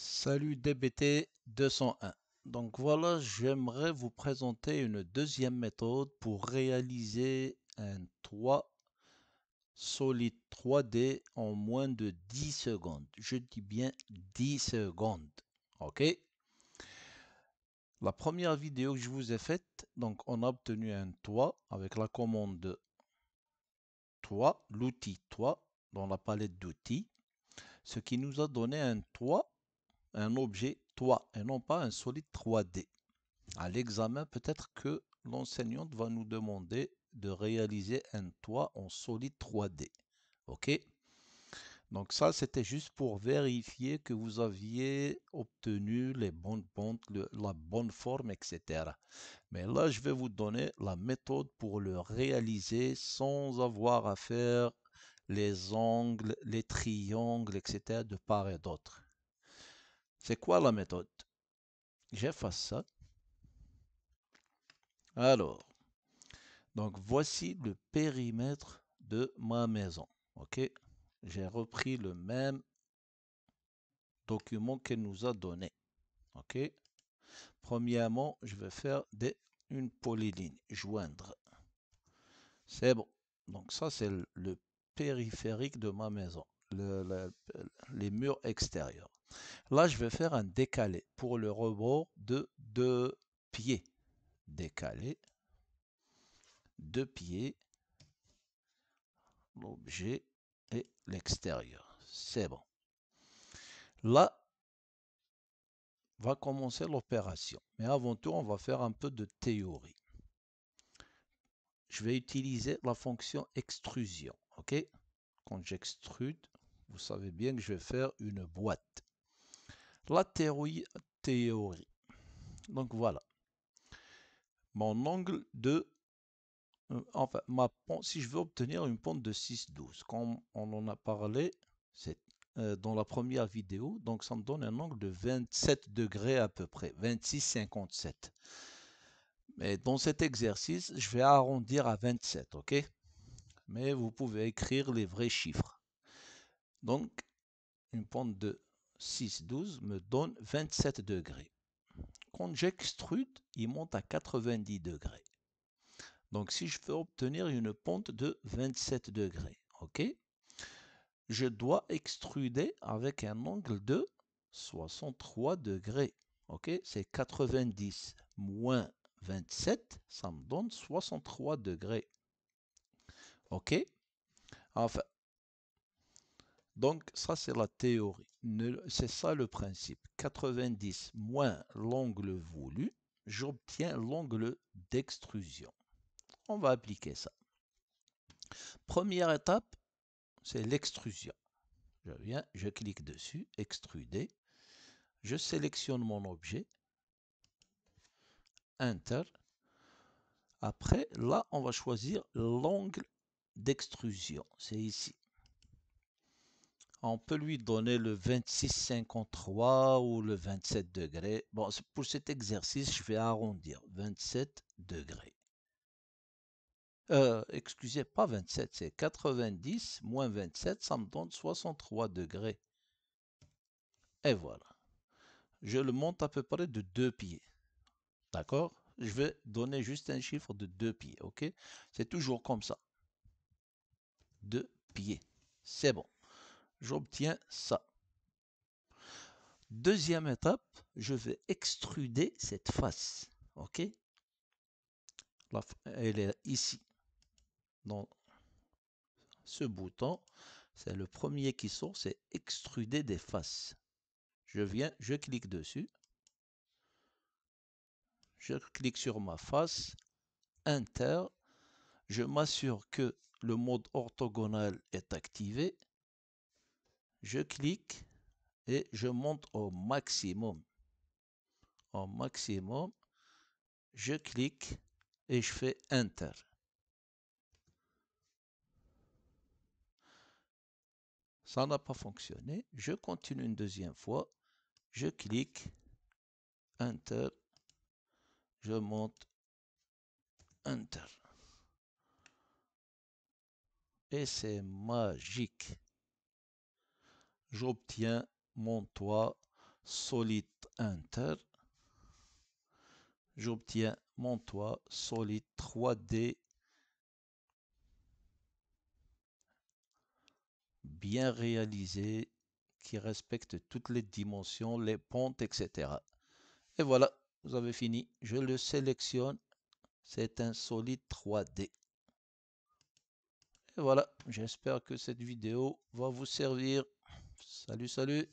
Salut DBT 201. Donc voilà, j'aimerais vous présenter une deuxième méthode pour réaliser un toit solide 3D en moins de 10 secondes. Je dis bien 10 secondes. OK La première vidéo que je vous ai faite, donc on a obtenu un toit avec la commande toit, l'outil toit dans la palette d'outils, ce qui nous a donné un toit un objet toit et non pas un solide 3D. À l'examen, peut-être que l'enseignante va nous demander de réaliser un toit en solide 3D. OK Donc ça, c'était juste pour vérifier que vous aviez obtenu les bonnes pentes, la bonne forme, etc. Mais là, je vais vous donner la méthode pour le réaliser sans avoir à faire les angles, les triangles, etc. de part et d'autre. C'est quoi la méthode J'efface ça. Alors, donc voici le périmètre de ma maison. Ok, j'ai repris le même document qu'elle nous a donné. Ok, premièrement, je vais faire des, une polyline joindre. C'est bon. Donc ça, c'est le, périphérique de ma maison, les murs extérieurs. Là, je vais faire un décalé pour le rebord de deux pieds. Décalé, deux pieds, l'objet et l'extérieur. C'est bon. Là, va commencer l'opération. Mais avant tout, on va faire un peu de théorie. Je vais utiliser la fonction extrusion. OK Quand j'extrude, vous savez bien que je vais faire une boîte la théorie, théorie. Donc voilà. Mon angle de... Euh, enfin, ma si je veux obtenir une pente de 6,12, comme on en a parlé euh, dans la première vidéo, donc ça me donne un angle de 27 degrés à peu près, 26,57. Mais dans cet exercice, je vais arrondir à 27, ok Mais vous pouvez écrire les vrais chiffres. Donc, une pente de 6, 12 me donne 27 degrés. Quand j'extrude, il monte à 90 degrés. Donc si je veux obtenir une pente de 27 degrés, ok Je dois extruder avec un angle de 63 degrés. Ok C'est 90 moins 27, ça me donne 63 degrés. Ok enfin, donc ça c'est la théorie. C'est ça le principe. 90 moins l'angle voulu, j'obtiens l'angle d'extrusion. On va appliquer ça. Première étape, c'est l'extrusion. Je viens, je clique dessus, extruder. Je sélectionne mon objet. Enter. Après, là, on va choisir l'angle d'extrusion. C'est ici on peut lui donner le 26,53 ou le 27 degrés. Bon, pour cet exercice, je vais arrondir. 27 degrés. Euh, excusez, pas 27, c'est 90 moins 27, ça me donne 63 degrés. Et voilà. Je le monte à peu près de 2 pieds. D'accord Je vais donner juste un chiffre de 2 pieds, ok C'est toujours comme ça. Deux pieds. C'est bon j'obtiens ça. Deuxième étape, je vais extruder cette face. OK Elle est ici, dans ce bouton. C'est le premier qui sort, c'est extruder des faces. Je viens, je clique dessus. Je clique sur ma face, Enter. Je m'assure que le mode orthogonal est activé. Je clique et je monte au maximum. Au maximum, je clique et je fais Enter. Ça n'a pas fonctionné. Je continue une deuxième fois. Je clique Enter. Je monte Enter. Et c'est magique j'obtiens mon toit solide inter. J'obtiens mon toit solide 3D bien réalisé qui respecte toutes les dimensions, les pentes, etc. Et voilà, vous avez fini. Je le sélectionne. C'est un solide 3D. Et voilà, j'espère que cette vidéo va vous servir. Salut, salut